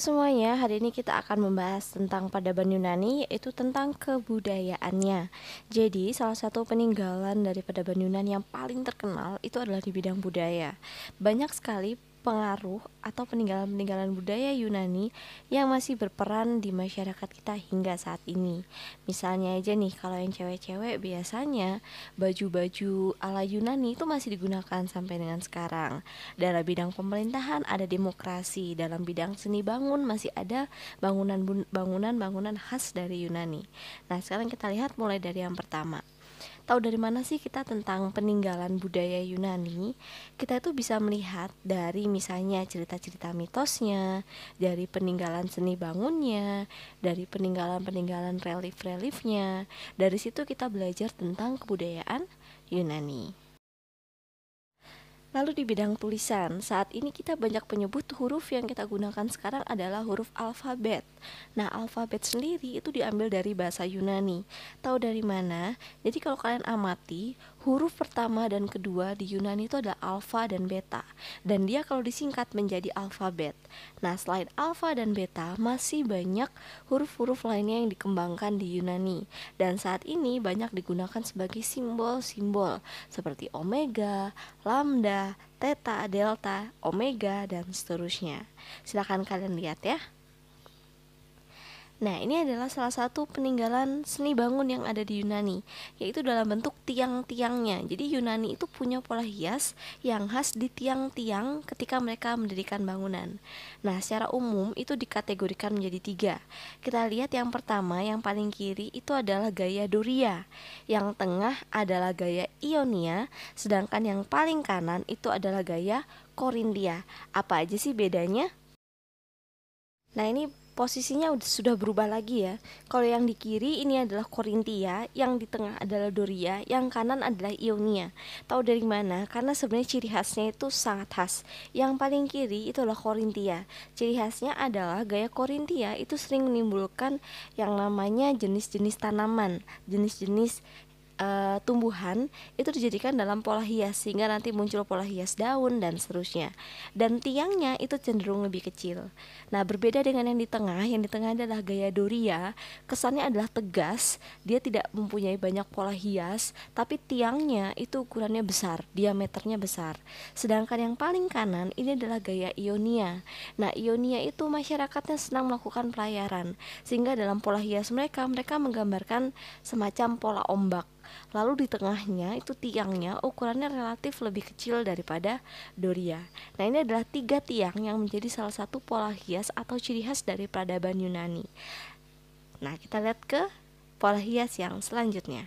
semuanya, hari ini kita akan membahas tentang peradaban Yunani yaitu tentang kebudayaannya. Jadi, salah satu peninggalan dari peradaban Yunani yang paling terkenal itu adalah di bidang budaya. Banyak sekali pengaruh atau peninggalan-peninggalan budaya Yunani yang masih berperan di masyarakat kita hingga saat ini. Misalnya aja nih kalau yang cewek-cewek biasanya baju-baju ala Yunani itu masih digunakan sampai dengan sekarang. Dalam bidang pemerintahan ada demokrasi, dalam bidang seni bangun masih ada bangunan-bangunan-bangunan khas dari Yunani. Nah, sekarang kita lihat mulai dari yang pertama tahu dari mana sih kita tentang peninggalan budaya Yunani? Kita itu bisa melihat dari misalnya cerita-cerita mitosnya, dari peninggalan seni bangunnya, dari peninggalan-peninggalan relief-reliefnya. Dari situ kita belajar tentang kebudayaan Yunani. Lalu di bidang tulisan, saat ini kita banyak penyebut huruf yang kita gunakan sekarang adalah huruf alfabet. Nah, alfabet sendiri itu diambil dari bahasa Yunani. Tahu dari mana? Jadi kalau kalian amati, huruf pertama dan kedua di Yunani itu ada alfa dan beta dan dia kalau disingkat menjadi alfabet. Nah, selain alfa dan beta masih banyak huruf-huruf lainnya yang dikembangkan di Yunani dan saat ini banyak digunakan sebagai simbol-simbol seperti omega, lambda, theta, delta, omega dan seterusnya. Silahkan kalian lihat ya. Nah, ini adalah salah satu peninggalan seni bangun yang ada di Yunani, yaitu dalam bentuk tiang-tiangnya. Jadi Yunani itu punya pola hias yang khas di tiang-tiang ketika mereka mendirikan bangunan. Nah, secara umum itu dikategorikan menjadi tiga. Kita lihat yang pertama, yang paling kiri itu adalah gaya Doria, yang tengah adalah gaya Ionia, sedangkan yang paling kanan itu adalah gaya Korintia. Apa aja sih bedanya? Nah, ini posisinya sudah berubah lagi ya. Kalau yang di kiri ini adalah Korintia, yang di tengah adalah Doria, yang kanan adalah Ionia. Tahu dari mana? Karena sebenarnya ciri khasnya itu sangat khas. Yang paling kiri itu adalah Korintia. Ciri khasnya adalah gaya Korintia itu sering menimbulkan yang namanya jenis-jenis tanaman, jenis-jenis uh, tumbuhan itu dijadikan dalam pola hias sehingga nanti muncul pola hias daun dan seterusnya. Dan tiangnya itu cenderung lebih kecil. Nah, berbeda dengan yang di tengah, yang di tengah adalah gaya Doria, kesannya adalah tegas, dia tidak mempunyai banyak pola hias, tapi tiangnya itu ukurannya besar, diameternya besar. Sedangkan yang paling kanan ini adalah gaya Ionia. Nah, Ionia itu masyarakatnya senang melakukan pelayaran sehingga dalam pola hias mereka mereka menggambarkan semacam pola ombak lalu di tengahnya itu tiangnya ukurannya relatif lebih kecil daripada Doria. Nah ini adalah tiga tiang yang menjadi salah satu pola hias atau ciri khas dari peradaban Yunani. Nah kita lihat ke pola hias yang selanjutnya.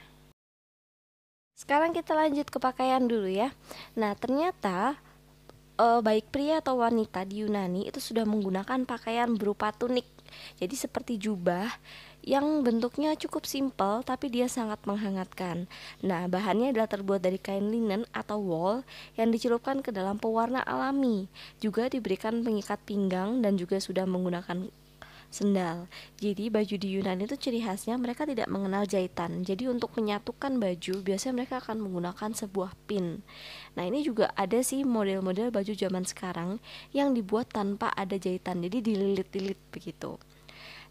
Sekarang kita lanjut ke pakaian dulu ya. Nah ternyata e, baik pria atau wanita di Yunani itu sudah menggunakan pakaian berupa tunik. Jadi seperti jubah yang bentuknya cukup simpel tapi dia sangat menghangatkan. Nah, bahannya adalah terbuat dari kain linen atau wool yang dicelupkan ke dalam pewarna alami. Juga diberikan pengikat pinggang dan juga sudah menggunakan sendal. Jadi baju di Yunani itu ciri khasnya mereka tidak mengenal jahitan. Jadi untuk menyatukan baju biasanya mereka akan menggunakan sebuah pin. Nah ini juga ada sih model-model baju zaman sekarang yang dibuat tanpa ada jahitan. Jadi dililit-lilit begitu.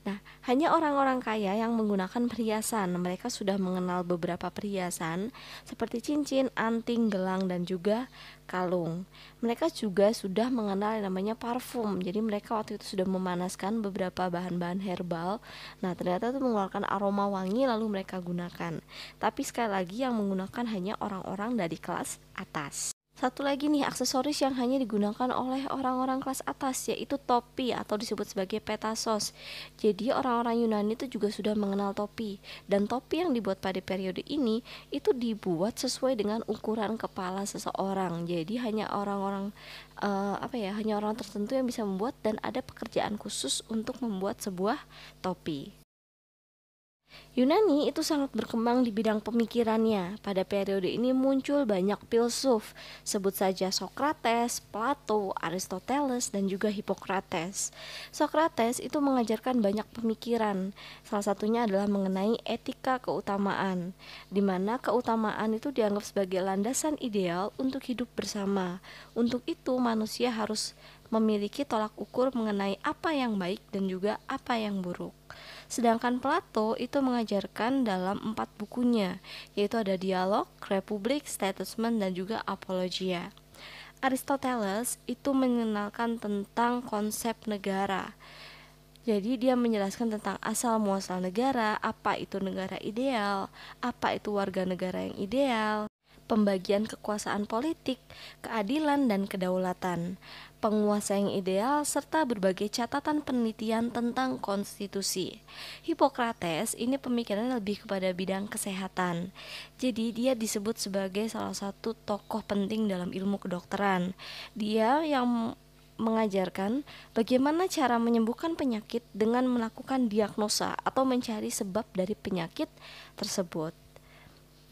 Nah, hanya orang-orang kaya yang menggunakan perhiasan. Mereka sudah mengenal beberapa perhiasan seperti cincin, anting, gelang dan juga kalung. Mereka juga sudah mengenal yang namanya parfum. Jadi mereka waktu itu sudah memanaskan beberapa bahan-bahan herbal. Nah, ternyata itu mengeluarkan aroma wangi lalu mereka gunakan. Tapi sekali lagi yang menggunakan hanya orang-orang dari kelas atas. Satu lagi nih aksesoris yang hanya digunakan oleh orang-orang kelas atas yaitu topi atau disebut sebagai petasos. Jadi orang-orang Yunani itu juga sudah mengenal topi dan topi yang dibuat pada periode ini itu dibuat sesuai dengan ukuran kepala seseorang. Jadi hanya orang-orang uh, apa ya hanya orang tertentu yang bisa membuat dan ada pekerjaan khusus untuk membuat sebuah topi. Yunani itu sangat berkembang di bidang pemikirannya. Pada periode ini muncul banyak filsuf, sebut saja Socrates, Plato, Aristoteles, dan juga Hippocrates. Socrates itu mengajarkan banyak pemikiran, salah satunya adalah mengenai etika keutamaan, di mana keutamaan itu dianggap sebagai landasan ideal untuk hidup bersama. Untuk itu manusia harus memiliki tolak ukur mengenai apa yang baik dan juga apa yang buruk. Sedangkan Plato itu mengajarkan mengajarkan dalam empat bukunya, yaitu ada Dialog, Republik, Statement, dan juga Apologia. Aristoteles itu mengenalkan tentang konsep negara. Jadi dia menjelaskan tentang asal muasal negara, apa itu negara ideal, apa itu warga negara yang ideal, pembagian kekuasaan politik, keadilan dan kedaulatan penguasa yang ideal, serta berbagai catatan penelitian tentang konstitusi. Hipokrates ini pemikirannya lebih kepada bidang kesehatan. Jadi dia disebut sebagai salah satu tokoh penting dalam ilmu kedokteran. Dia yang mengajarkan bagaimana cara menyembuhkan penyakit dengan melakukan diagnosa atau mencari sebab dari penyakit tersebut.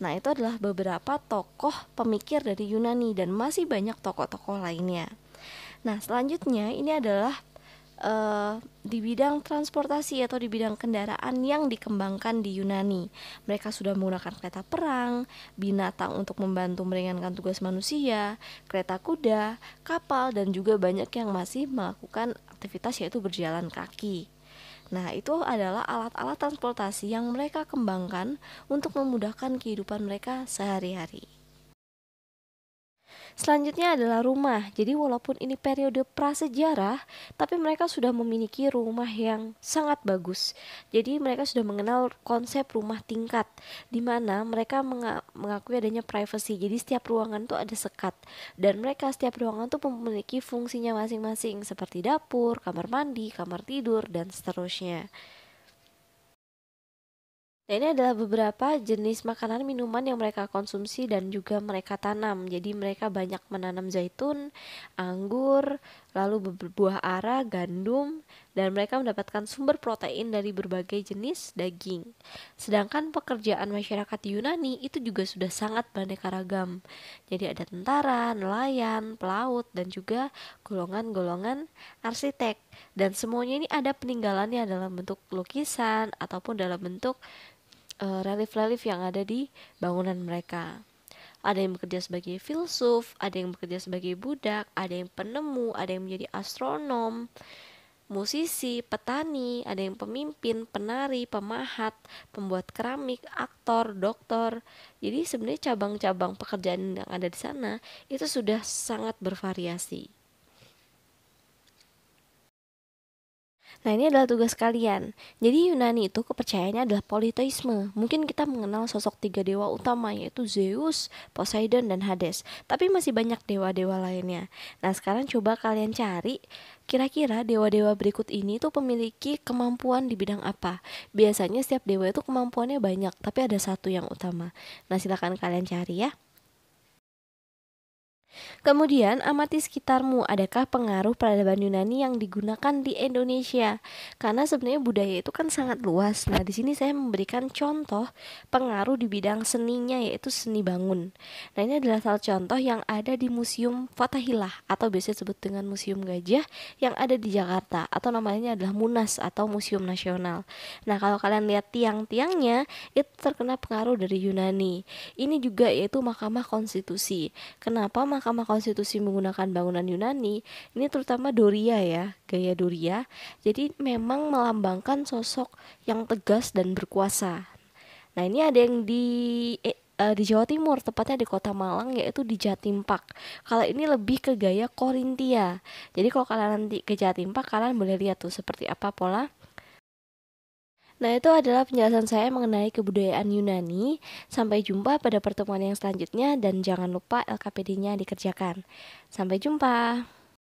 Nah, itu adalah beberapa tokoh pemikir dari Yunani dan masih banyak tokoh-tokoh lainnya. Nah, selanjutnya ini adalah uh, di bidang transportasi atau di bidang kendaraan yang dikembangkan di Yunani. Mereka sudah menggunakan kereta perang, binatang untuk membantu meringankan tugas manusia, kereta kuda, kapal, dan juga banyak yang masih melakukan aktivitas yaitu berjalan kaki. Nah, itu adalah alat-alat transportasi yang mereka kembangkan untuk memudahkan kehidupan mereka sehari-hari. Selanjutnya adalah rumah. Jadi walaupun ini periode prasejarah, tapi mereka sudah memiliki rumah yang sangat bagus. Jadi mereka sudah mengenal konsep rumah tingkat di mana mereka mengakui adanya privacy. Jadi setiap ruangan itu ada sekat dan mereka setiap ruangan itu memiliki fungsinya masing-masing seperti dapur, kamar mandi, kamar tidur dan seterusnya. Nah, ini adalah beberapa jenis makanan minuman yang mereka konsumsi dan juga mereka tanam. Jadi mereka banyak menanam zaitun, anggur, lalu buah ara, gandum, dan mereka mendapatkan sumber protein dari berbagai jenis daging. Sedangkan pekerjaan masyarakat Yunani itu juga sudah sangat beraneka ragam. Jadi ada tentara, nelayan, pelaut, dan juga golongan-golongan arsitek. Dan semuanya ini ada peninggalannya dalam bentuk lukisan ataupun dalam bentuk Eh, relief-relief yang ada di bangunan mereka. Ada yang bekerja sebagai filsuf, ada yang bekerja sebagai budak, ada yang penemu, ada yang menjadi astronom, musisi, petani, ada yang pemimpin, penari, pemahat, pembuat keramik, aktor, dokter. Jadi sebenarnya cabang-cabang pekerjaan yang ada di sana itu sudah sangat bervariasi. Nah ini adalah tugas kalian. Jadi Yunani itu kepercayaannya adalah politeisme. Mungkin kita mengenal sosok tiga dewa utama yaitu Zeus, Poseidon, dan Hades. Tapi masih banyak dewa-dewa lainnya. Nah sekarang coba kalian cari kira-kira dewa-dewa berikut ini tuh memiliki kemampuan di bidang apa. Biasanya setiap dewa itu kemampuannya banyak, tapi ada satu yang utama. Nah silahkan kalian cari ya. Kemudian, amati sekitarmu, adakah pengaruh peradaban Yunani yang digunakan di Indonesia? Karena sebenarnya budaya itu kan sangat luas. Nah, di sini saya memberikan contoh pengaruh di bidang seninya yaitu seni bangun. Nah, ini adalah salah contoh yang ada di Museum Fatahillah atau biasa disebut dengan Museum Gajah yang ada di Jakarta atau namanya adalah Munas atau Museum Nasional. Nah, kalau kalian lihat tiang-tiangnya itu terkena pengaruh dari Yunani. Ini juga yaitu Mahkamah Konstitusi. Kenapa Mahkamah Konstitusi menggunakan bangunan Yunani, ini terutama Doria ya, gaya Doria. Jadi memang melambangkan sosok yang tegas dan berkuasa. Nah, ini ada yang di eh, eh, di Jawa Timur, tepatnya di Kota Malang yaitu di Jatimpak. Kalau ini lebih ke gaya Korintia. Jadi kalau kalian nanti ke Jatimpak, kalian boleh lihat tuh seperti apa pola Nah, itu adalah penjelasan saya mengenai kebudayaan Yunani. Sampai jumpa pada pertemuan yang selanjutnya dan jangan lupa LKPD-nya dikerjakan. Sampai jumpa.